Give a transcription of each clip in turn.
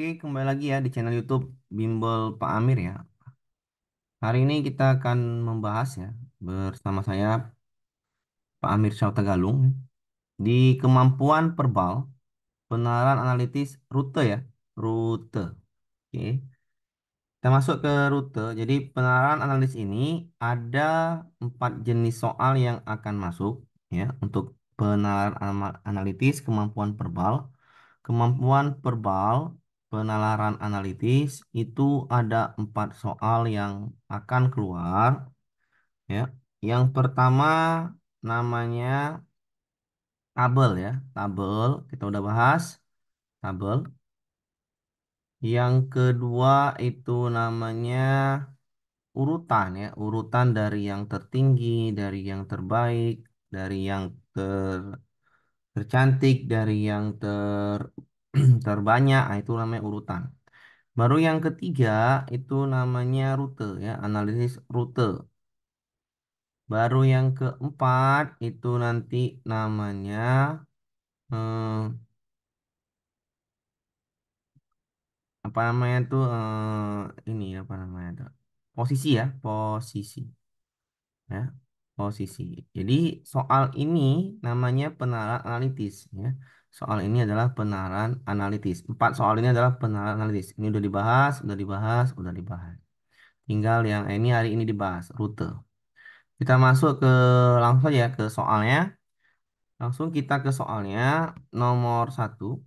Oke, kembali lagi ya di channel YouTube Bimbel Pak Amir ya. Hari ini kita akan membahas ya bersama saya Pak Amir Syauta Galung di kemampuan perbal penalaran analitis rute ya, rute. Oke. Kita masuk ke rute. Jadi penalaran analitis ini ada empat jenis soal yang akan masuk ya untuk penalaran analitis kemampuan perbal kemampuan verbal penalaran analitis itu ada empat soal yang akan keluar. Ya, yang pertama namanya tabel ya, tabel kita udah bahas tabel. Yang kedua itu namanya urutan ya, urutan dari yang tertinggi, dari yang terbaik, dari yang ter tercantik, dari yang ter terbanyak. Ah, itu namanya urutan. Baru yang ketiga itu namanya rute ya, analisis rute. Baru yang keempat itu nanti namanya eh, apa namanya itu eh, ini apa namanya itu posisi ya, posisi ya, posisi. Jadi soal ini namanya penalar analitis ya. Soal ini adalah penalaran analitis. Empat soal ini adalah penalaran analitis. Ini udah dibahas, udah dibahas, udah dibahas. Tinggal yang ini hari ini dibahas, rute. Kita masuk ke langsung ya ke soalnya. Langsung kita ke soalnya nomor satu.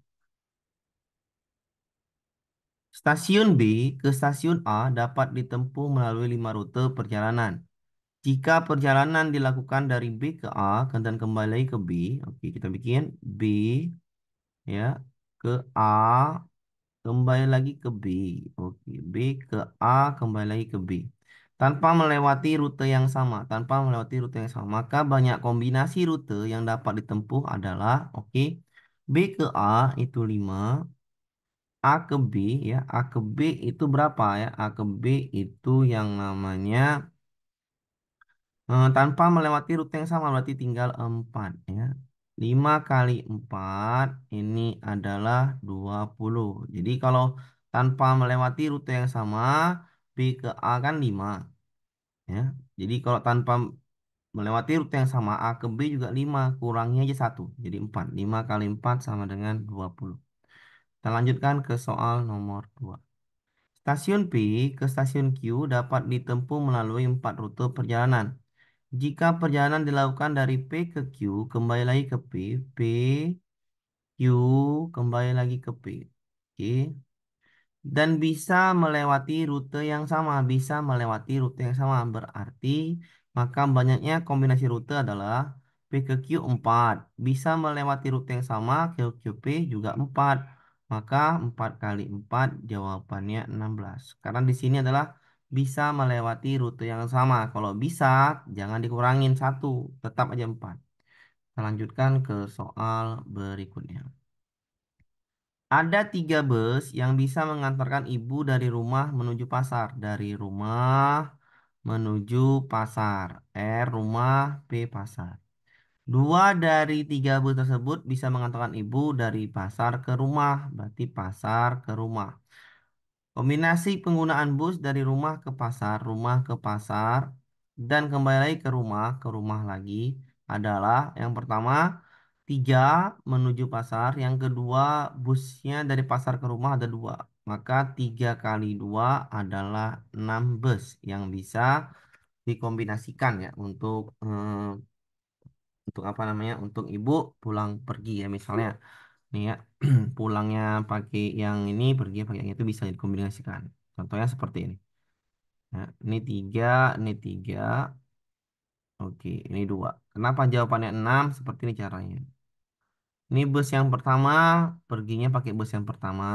Stasiun B ke stasiun A dapat ditempuh melalui lima rute perjalanan. Jika perjalanan dilakukan dari B ke A dan kembali ke B, oke kita bikin B ya ke A kembali lagi ke B. Oke, B ke A kembali lagi ke B. Tanpa melewati rute yang sama, tanpa melewati rute yang sama, maka banyak kombinasi rute yang dapat ditempuh adalah oke B ke A itu 5, A ke B ya, A ke B itu berapa ya? A ke B itu yang namanya Eh, tanpa melewati rute yang sama berarti tinggal 4 ya. 5 kali 4 ini adalah 20. Jadi kalau tanpa melewati rute yang sama B ke A kan 5. Ya. Jadi kalau tanpa melewati rute yang sama A ke B juga 5, kurangnya aja 1. Jadi 4. 5 kali 4 sama dengan 20. Kita lanjutkan ke soal nomor 2. Stasiun P ke stasiun Q dapat ditempuh melalui 4 rute perjalanan. Jika perjalanan dilakukan dari P ke Q, kembali lagi ke P, P, Q, kembali lagi ke P. Oke. Dan bisa melewati rute yang sama, bisa melewati rute yang sama. Berarti maka banyaknya kombinasi rute adalah P ke Q 4. Bisa melewati rute yang sama, Q ke P juga 4. Maka 4 kali 4 jawabannya 16. Karena di sini adalah bisa melewati rute yang sama. Kalau bisa, jangan dikurangin satu, tetap aja empat. Kita lanjutkan ke soal berikutnya. Ada tiga bus yang bisa mengantarkan ibu dari rumah menuju pasar. Dari rumah menuju pasar. R rumah, P pasar. Dua dari tiga bus tersebut bisa mengantarkan ibu dari pasar ke rumah. Berarti pasar ke rumah. Kombinasi penggunaan bus dari rumah ke pasar, rumah ke pasar, dan kembali lagi ke rumah, ke rumah lagi adalah yang pertama tiga menuju pasar, yang kedua busnya dari pasar ke rumah ada dua. Maka tiga kali dua adalah enam bus yang bisa dikombinasikan ya untuk hmm, untuk apa namanya untuk ibu pulang pergi ya misalnya nih ya pulangnya pakai yang ini pergi pakai yang itu bisa dikombinasikan contohnya seperti ini nah, ini tiga ini tiga oke ini dua kenapa jawabannya enam seperti ini caranya ini bus yang pertama perginya pakai bus yang pertama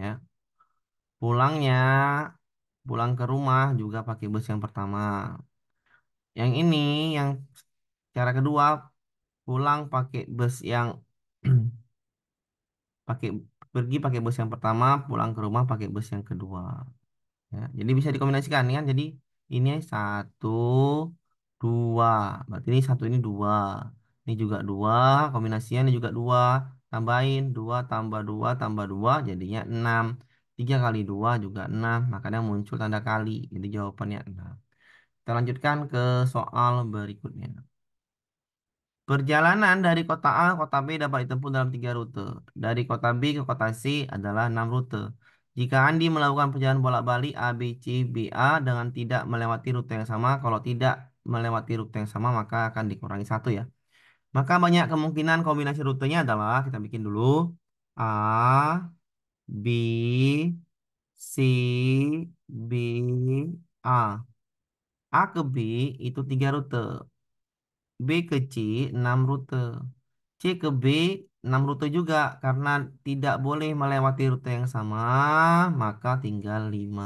ya pulangnya pulang ke rumah juga pakai bus yang pertama yang ini yang cara kedua pulang pakai bus yang pakai pergi pakai bus yang pertama, pulang ke rumah pakai bus yang kedua. Ya, jadi bisa dikombinasikan kan? Jadi ini satu dua, berarti ini satu ini dua, ini juga dua, kombinasinya ini juga dua, tambahin dua tambah dua tambah dua jadinya enam. Tiga kali dua juga enam, makanya muncul tanda kali. Jadi jawabannya enam. Kita lanjutkan ke soal berikutnya. Perjalanan dari kota A ke kota B dapat ditempuh dalam tiga rute. Dari kota B ke kota C adalah enam rute. Jika Andi melakukan perjalanan bolak-balik A, B, C, B, A dengan tidak melewati rute yang sama, kalau tidak melewati rute yang sama maka akan dikurangi satu ya. Maka banyak kemungkinan kombinasi rutenya adalah kita bikin dulu A, B, C, B, A. A ke B itu tiga rute. B ke C 6 rute. C ke B 6 rute juga karena tidak boleh melewati rute yang sama, maka tinggal 5.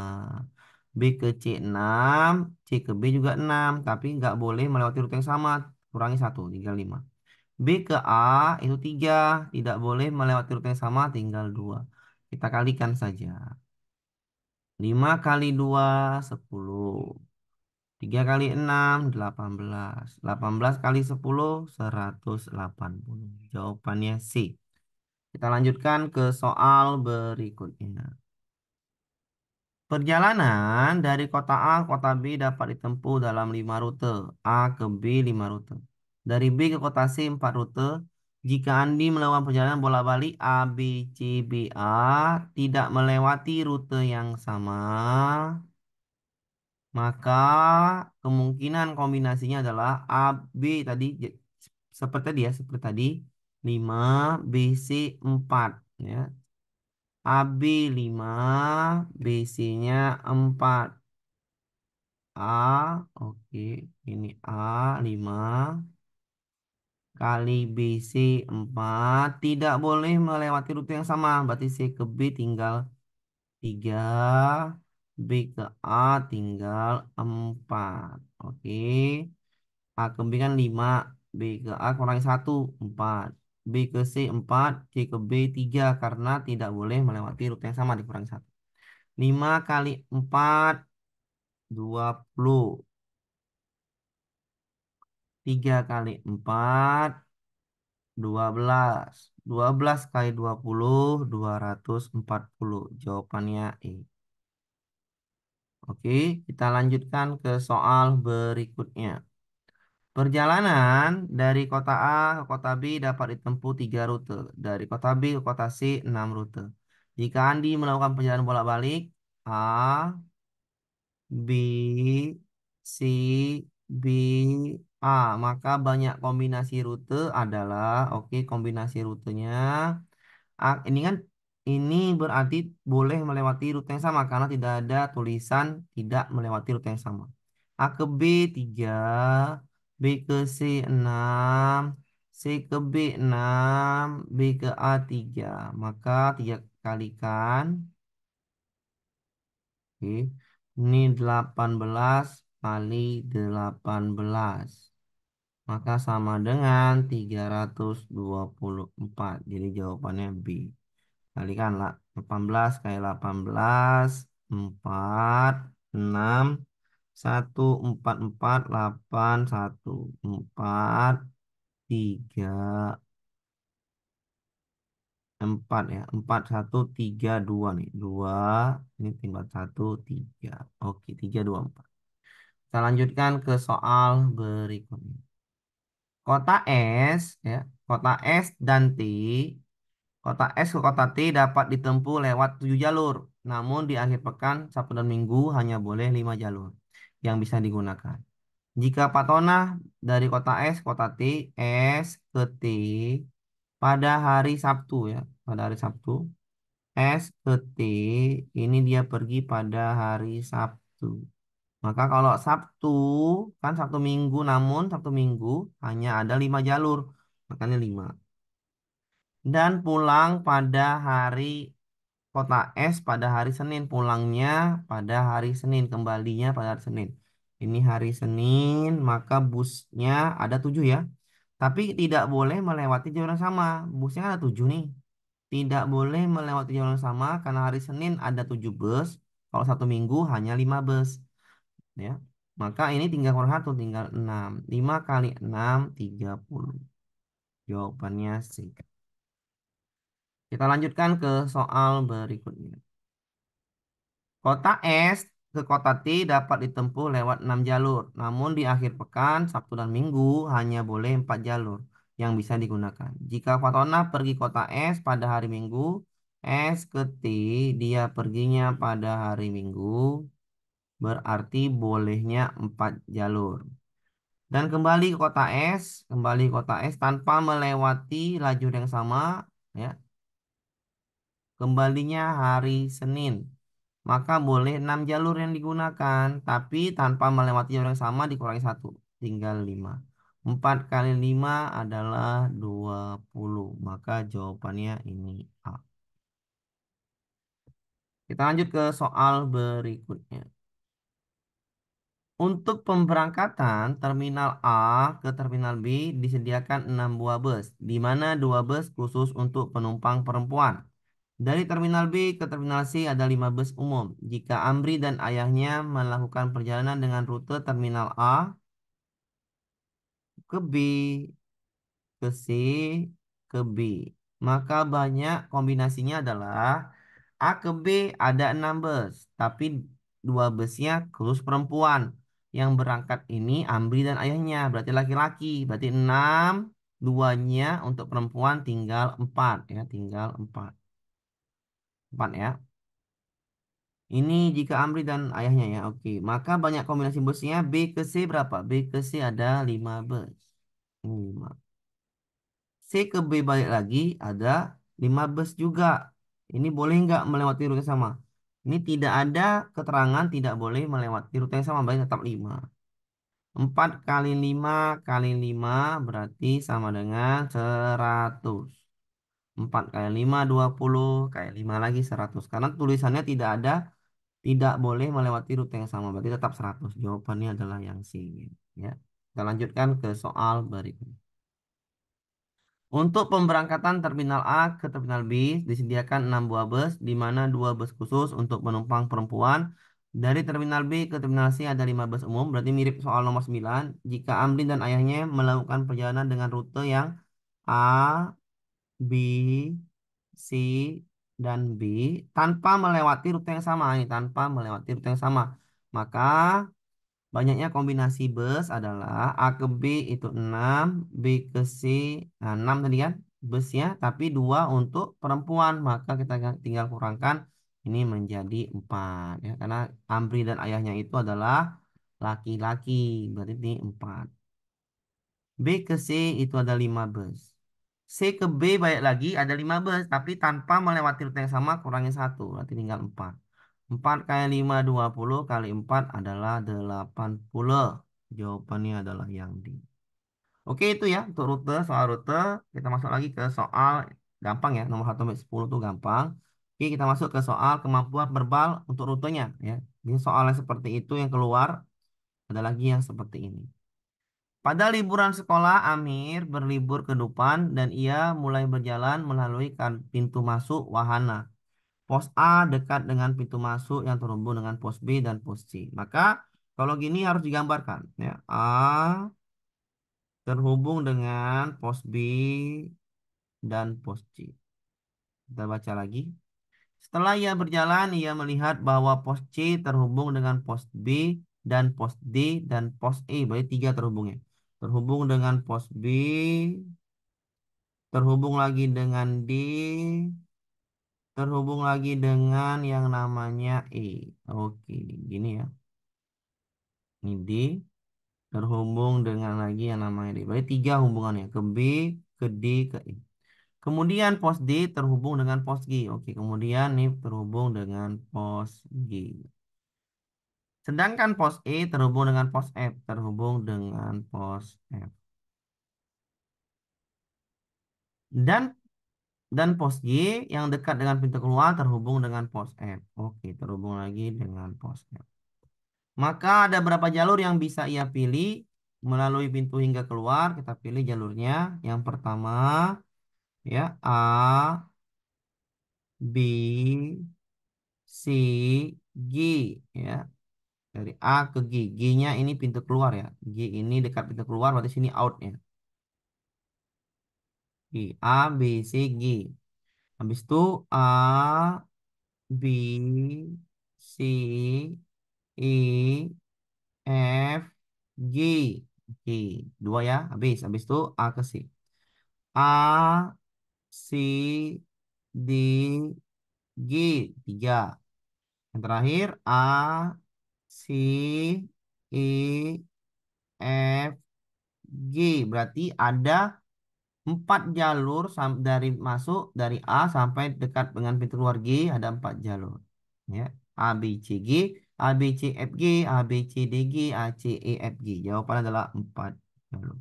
B ke C 6, C ke B juga 6, tapi nggak boleh melewati rute yang sama, kurangi 1, tinggal 5. B ke A itu 3, tidak boleh melewati rute yang sama, tinggal 2. Kita kalikan saja. 5 kali 2, 10. 3 kali 6, 18. 18 kali 10, 180. Jawabannya C. Kita lanjutkan ke soal berikutnya. Perjalanan dari kota A ke kota B dapat ditempuh dalam 5 rute. A ke B 5 rute. Dari B ke kota C 4 rute. Jika Andi melakukan perjalanan bola-balik A, B, C, B, A, tidak melewati rute yang sama, maka kemungkinan kombinasinya adalah AB tadi seperti tadi ya, seperti tadi 5 BC 4 ya. AB 5 BC-nya 4. A oke, ini A 5 kali BC 4 tidak boleh melewati rute yang sama, berarti C ke B tinggal 3 B ke A tinggal 4. Oke. A ke B kan 5. B ke A kurang 1, 4. B ke C 4. C ke B 3. Karena tidak boleh melewati rute yang sama dikurangi 1. 5 kali 4, 20. 3 kali 4, 12. 12 kali 20, 240. Jawabannya E. Oke, kita lanjutkan ke soal berikutnya. Perjalanan dari kota A ke kota B dapat ditempuh tiga rute. Dari kota B ke kota C 6 rute. Jika Andi melakukan perjalanan bolak-balik A, B, C, B, A, maka banyak kombinasi rute adalah oke kombinasi rutenya A, ini kan ini berarti boleh melewati rute yang sama karena tidak ada tulisan tidak melewati rute yang sama. A ke B 3, B ke C 6, C ke B 6, B ke A 3. Maka 3 kalikan. Oke. Ini 18 kali 18 maka sama dengan 324. Jadi jawabannya B. Kalikan lah. 18 kali 18. 4, 6, 1, 4, 4, 8, 1, 4, 3, 4 ya. 4, 1, 3, 2 nih. 2, ini tinggal 1, 3. Oke, 3, 2, 4. Kita lanjutkan ke soal berikutnya. Kota S, ya. Kota S dan T Kota S ke kota T dapat ditempuh lewat 7 jalur, namun di akhir pekan, Sabtu dan Minggu hanya boleh 5 jalur yang bisa digunakan. Jika patona dari kota S ke kota T, S ke T pada hari Sabtu ya, pada hari Sabtu, S ke T ini dia pergi pada hari Sabtu. Maka kalau Sabtu, kan Sabtu Minggu, namun Sabtu Minggu hanya ada 5 jalur, makanya 5 dan pulang pada hari kota S pada hari Senin pulangnya pada hari Senin kembalinya pada hari Senin ini hari Senin maka busnya ada tujuh ya tapi tidak boleh melewati jalur yang sama busnya kan ada tujuh nih tidak boleh melewati jalur yang sama karena hari Senin ada tujuh bus kalau satu minggu hanya lima bus ya maka ini tinggal kurang satu tinggal enam lima kali enam tiga puluh jawabannya sih kita lanjutkan ke soal berikutnya. Kota S ke kota T dapat ditempuh lewat 6 jalur. Namun di akhir pekan, Sabtu dan Minggu hanya boleh 4 jalur yang bisa digunakan. Jika Fatona pergi kota S pada hari Minggu, S ke T dia perginya pada hari Minggu, berarti bolehnya 4 jalur dan kembali ke kota S, kembali ke kota S tanpa melewati lajur yang sama, ya kembalinya hari Senin. Maka boleh 6 jalur yang digunakan, tapi tanpa melewati jalur yang sama dikurangi satu, tinggal 5. 4 kali 5 adalah 20. Maka jawabannya ini A. Kita lanjut ke soal berikutnya. Untuk pemberangkatan terminal A ke terminal B disediakan 6 buah bus, di mana 2 bus khusus untuk penumpang perempuan. Dari terminal B ke terminal C ada 5 bus umum. Jika Amri dan ayahnya melakukan perjalanan dengan rute terminal A ke B ke C ke B, maka banyak kombinasinya adalah A ke B ada 6 bus, tapi dua busnya khusus perempuan. Yang berangkat ini Amri dan ayahnya, berarti laki-laki, berarti 6 duanya untuk perempuan tinggal 4 ya, tinggal 4. 4 ya. Ini jika Amri dan ayahnya ya. Oke, maka banyak kombinasi busnya B ke C berapa? B ke C ada 5 bus. 5. C ke B balik lagi ada 5 bus juga. Ini boleh nggak melewati rute sama? Ini tidak ada keterangan tidak boleh melewati rute yang sama, berarti tetap 5. 4 kali 5 kali 5 berarti sama dengan 100. 4 kali 5 20 kali 5 lagi 100 karena tulisannya tidak ada tidak boleh melewati rute yang sama berarti tetap 100 jawabannya adalah yang C ya kita lanjutkan ke soal berikutnya untuk pemberangkatan terminal A ke terminal B disediakan 6 buah bus di mana 2 bus khusus untuk penumpang perempuan dari terminal B ke terminal C ada 5 bus umum berarti mirip soal nomor 9 jika Amrin dan ayahnya melakukan perjalanan dengan rute yang A B, C, dan B tanpa melewati rute yang sama. Ini tanpa melewati rute yang sama. Maka banyaknya kombinasi bus adalah A ke B itu 6, B ke C nah, 6 tadi kan busnya, tapi dua untuk perempuan. Maka kita tinggal kurangkan ini menjadi 4. Ya, karena Amri dan ayahnya itu adalah laki-laki. Berarti ini 4. B ke C itu ada 5 bus. C ke B balik lagi ada 15 tapi tanpa melewati rute yang sama kurangi 1 berarti tinggal 4 4 kali 5 20 kali 4 adalah 80 jawabannya adalah yang D Oke itu ya untuk rute soal rute kita masuk lagi ke soal gampang ya nomor 1 sampai 10 itu gampang Oke kita masuk ke soal kemampuan verbal untuk rutenya ya ini soalnya seperti itu yang keluar ada lagi yang seperti ini pada liburan sekolah, Amir berlibur ke depan dan ia mulai berjalan melalui kan pintu masuk wahana. Pos A dekat dengan pintu masuk yang terhubung dengan pos B dan pos C. Maka kalau gini harus digambarkan. Ya, A terhubung dengan pos B dan pos C. Kita baca lagi. Setelah ia berjalan, ia melihat bahwa pos C terhubung dengan pos B dan pos D dan pos E. Berarti tiga terhubungnya terhubung dengan pos B, terhubung lagi dengan D, terhubung lagi dengan yang namanya E. Oke, gini ya. Ini D, terhubung dengan lagi yang namanya D. Berarti tiga hubungannya, ke B, ke D, ke E. Kemudian pos D terhubung dengan pos G. Oke, kemudian nih terhubung dengan pos G. Sedangkan pos E terhubung dengan pos F. Terhubung dengan pos F. Dan dan pos G yang dekat dengan pintu keluar terhubung dengan pos F. Oke, terhubung lagi dengan pos F. Maka ada berapa jalur yang bisa ia pilih melalui pintu hingga keluar? Kita pilih jalurnya. Yang pertama, ya A, B, C, G ya dari hmm. A ke G. G-nya ini pintu keluar ya. G ini dekat pintu keluar berarti sini out ya. G. A, B, C, G. Habis itu A, B, C, E, F, G. G. Dua ya. Habis. Habis itu A ke C. A, C, D, G. Tiga. Yang terakhir A, C, E, F, G. Berarti ada empat jalur dari masuk dari A sampai dekat dengan pintu luar G ada empat jalur. Ya, A, B, C, G, A, B, C, F, G, A, B, C, D, G, A, C, E, F, G. Jawaban adalah empat jalur.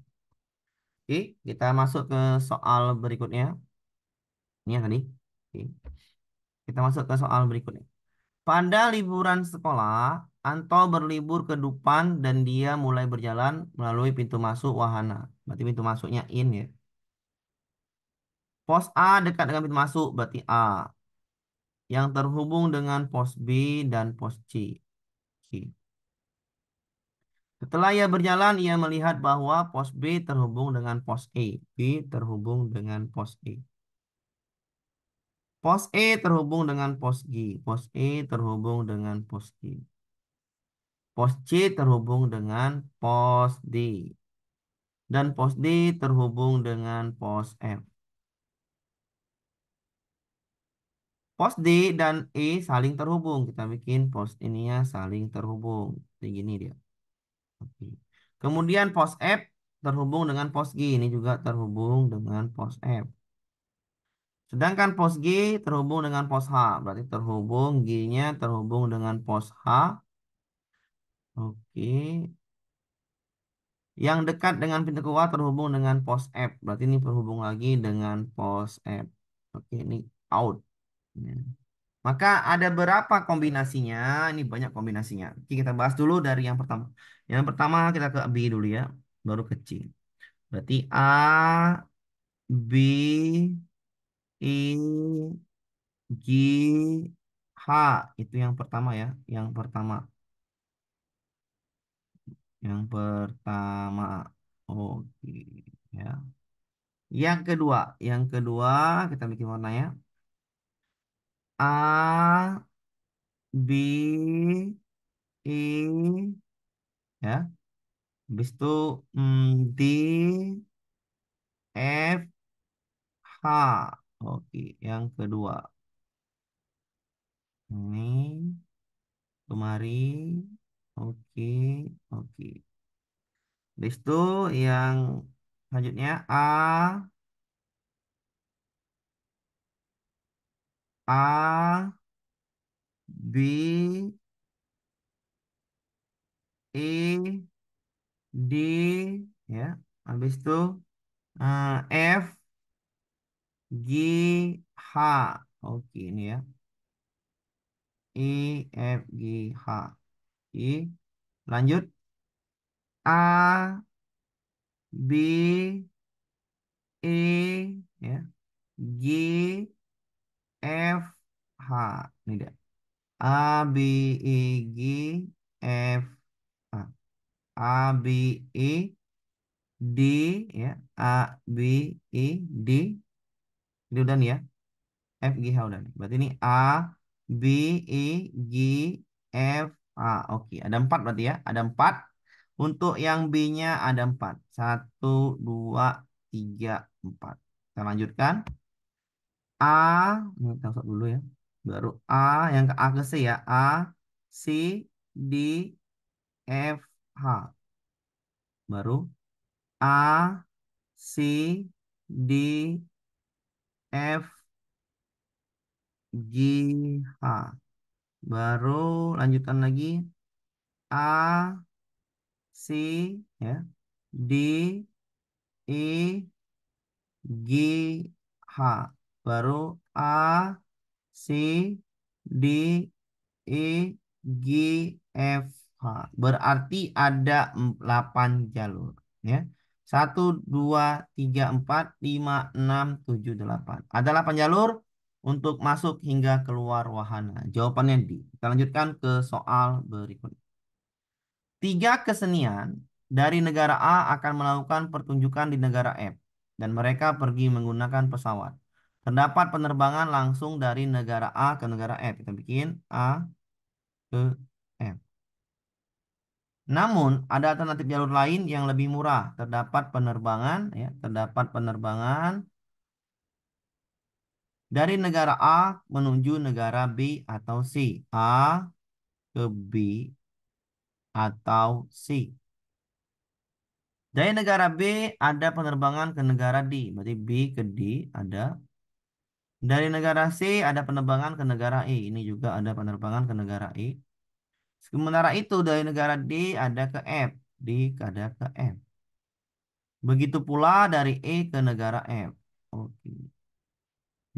Oke, kita masuk ke soal berikutnya. Ini yang tadi. Oke. Kita masuk ke soal berikutnya. Pada liburan sekolah, Anto berlibur ke Dupan dan dia mulai berjalan melalui pintu masuk wahana. Berarti pintu masuknya in ya. Pos A dekat dengan pintu masuk berarti A. Yang terhubung dengan pos B dan pos C. C. Setelah ia berjalan, ia melihat bahwa pos B terhubung dengan pos E. B terhubung dengan pos E. Pos E terhubung dengan pos G. Pos E terhubung dengan pos G. Pos C terhubung dengan pos D. Dan pos D terhubung dengan pos F. Pos D dan E saling terhubung. Kita bikin pos ini ya saling terhubung. Begini dia. Oke. Kemudian pos F terhubung dengan pos G. Ini juga terhubung dengan pos F. Sedangkan pos G terhubung dengan pos H. Berarti terhubung G-nya terhubung dengan pos H. Oke. Yang dekat dengan pintu keluar terhubung dengan pos F. Berarti ini terhubung lagi dengan pos F. Oke, ini out. Ya. Maka ada berapa kombinasinya? Ini banyak kombinasinya. Oke, kita bahas dulu dari yang pertama. Yang pertama kita ke B dulu ya, baru ke C. Berarti A, B, E, G, H. Itu yang pertama ya, yang pertama. Yang pertama, oke oh, gitu ya. Yang kedua, yang kedua kita bikin warnanya. A, B, I, e, ya. Habis itu mm, D, F, H. Oke, yang kedua. Ini, kemari. Oke, oke. Habis itu yang selanjutnya A A B E D ya. Habis itu uh, F G H. Oke, ini ya. E F G H. Oke, lanjut. A, B, E, ya, G, F, H. Ini dia. A, B, E, G, F, H. A, B, E, D, ya. A, B, E, D. Ini udah nih ya. F, G, H udah nih. Berarti ini A, B, E, G, F, Ah, oke. Okay. Ada empat berarti ya. Ada empat. Untuk yang B-nya ada empat. Satu, dua, tiga, empat. Kita lanjutkan. A. Kita masuk dulu ya. Baru A. Yang ke A ke C ya. A, C, D, F, H. Baru A, C, D, F, G, H. Baru lanjutan lagi. A, C, ya. D, E, G, H. Baru A, C, D, E, G, F, H. Berarti ada 8 jalur. Ya. 1, 2, 3, 4, 5, 6, 7, 8. Ada 8 jalur untuk masuk hingga keluar wahana? Jawabannya D. Kita lanjutkan ke soal berikutnya. Tiga kesenian dari negara A akan melakukan pertunjukan di negara F dan mereka pergi menggunakan pesawat. Terdapat penerbangan langsung dari negara A ke negara F. Kita bikin A ke F. Namun, ada alternatif jalur lain yang lebih murah. Terdapat penerbangan, ya, terdapat penerbangan dari negara A menuju negara B atau C. A ke B atau C. Dari negara B ada penerbangan ke negara D. Berarti B ke D ada. Dari negara C ada penerbangan ke negara E. Ini juga ada penerbangan ke negara E. Sementara itu dari negara D ada ke F. D ada ke F. Begitu pula dari E ke negara F. Oke. Okay.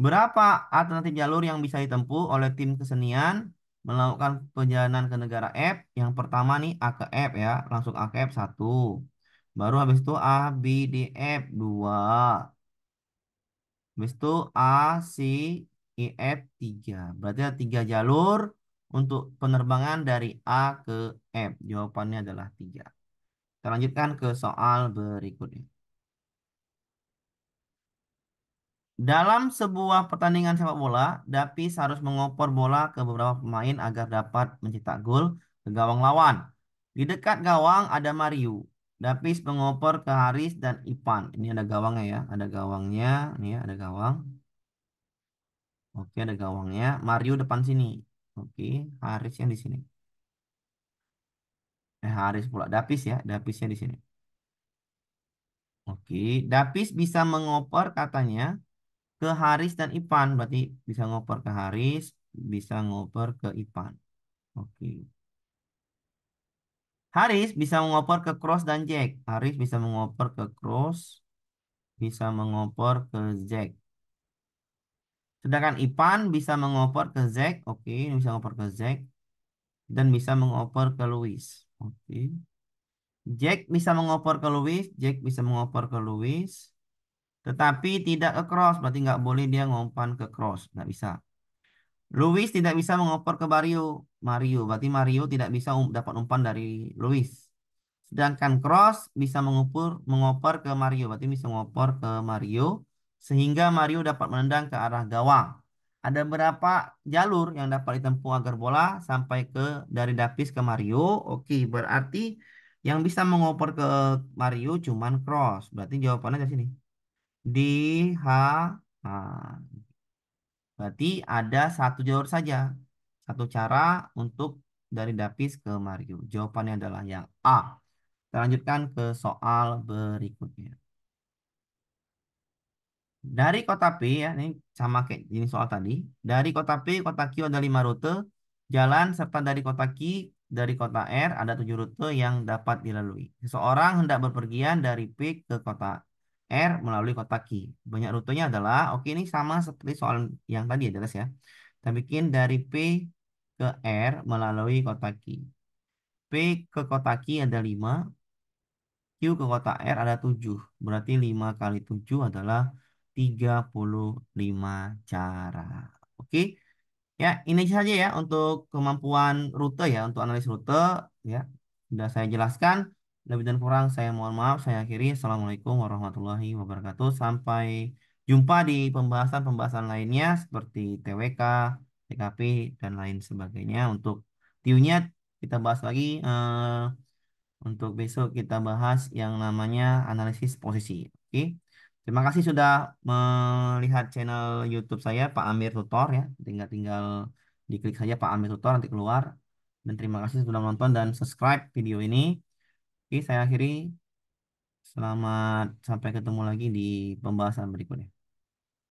Berapa alternatif jalur yang bisa ditempuh oleh tim kesenian melakukan perjalanan ke negara F? Yang pertama nih A ke F ya, langsung A ke F 1. Baru habis itu A, B, D, F 2. Habis itu A, C, E, F 3. Berarti ada 3 jalur untuk penerbangan dari A ke F. Jawabannya adalah 3. Kita lanjutkan ke soal berikutnya. Dalam sebuah pertandingan sepak bola, Dapis harus mengoper bola ke beberapa pemain agar dapat mencetak gol ke gawang lawan. Di dekat gawang ada Mario. Dapis mengoper ke Haris dan Ipan. Ini ada gawangnya ya, ada gawangnya, ini ya, ada gawang. Oke, ada gawangnya. Mario depan sini. Oke, Haris yang di sini. Eh, Haris pula Dapis ya, Davisnya di sini. Oke, Dapis bisa mengoper katanya ke Haris dan Ipan. Berarti bisa ngoper ke Haris, bisa ngoper ke Ipan. Oke. Haris bisa mengoper ke Cross dan Jack. Haris bisa mengoper ke Cross, bisa mengoper ke Jack. Sedangkan Ipan bisa mengoper ke Jack Oke, ini bisa ngoper ke Jack Dan bisa mengoper ke Louis. Oke. Jack bisa mengoper ke Louis. Jack bisa mengoper ke Louis. Tetapi tidak ke cross, berarti nggak boleh dia ngumpan ke cross, nggak bisa. Luis tidak bisa mengoper ke Mario. Mario, berarti Mario tidak bisa um, dapat umpan dari Luis. Sedangkan cross bisa mengupur, mengoper ke Mario, berarti bisa mengoper ke Mario sehingga Mario dapat menendang ke arah gawang. Ada berapa jalur yang dapat ditempuh agar bola sampai ke dari Davis ke Mario? Oke, berarti yang bisa mengoper ke Mario cuman cross. Berarti jawabannya di sini. H, Berarti ada satu jalur saja, satu cara untuk dari Dapis ke Mario. Jawabannya adalah yang A. Kita lanjutkan ke soal berikutnya. Dari kota P, ya, ini sama kayak jenis soal tadi. Dari kota P, kota Q ada lima rute, jalan serta dari kota Q dari kota R ada tujuh rute yang dapat dilalui. Seseorang hendak berpergian dari P ke kota R melalui kotak Q. Banyak rutenya adalah, oke ini sama seperti soal yang tadi ya jelas ya. Kita bikin dari P ke R melalui kotak Q. P ke kotak Q ada 5, Q ke kotak R ada 7. Berarti 5 kali 7 adalah 35 cara. Oke. Ya, ini saja ya untuk kemampuan rute ya, untuk analis rute ya. Sudah saya jelaskan. Lebih dan kurang saya mohon maaf, saya akhiri. Assalamualaikum warahmatullahi wabarakatuh. Sampai jumpa di pembahasan-pembahasan lainnya seperti TWK, TKP, dan lain sebagainya. Untuk tiunya kita bahas lagi. uh, untuk besok kita bahas yang namanya analisis posisi. Oke. Okay? Terima kasih sudah melihat channel YouTube saya Pak Amir Tutor ya. Tinggal tinggal diklik saja Pak Amir Tutor nanti keluar. Dan terima kasih sudah menonton dan subscribe video ini. Oke, saya akhiri. Selamat sampai ketemu lagi di pembahasan berikutnya.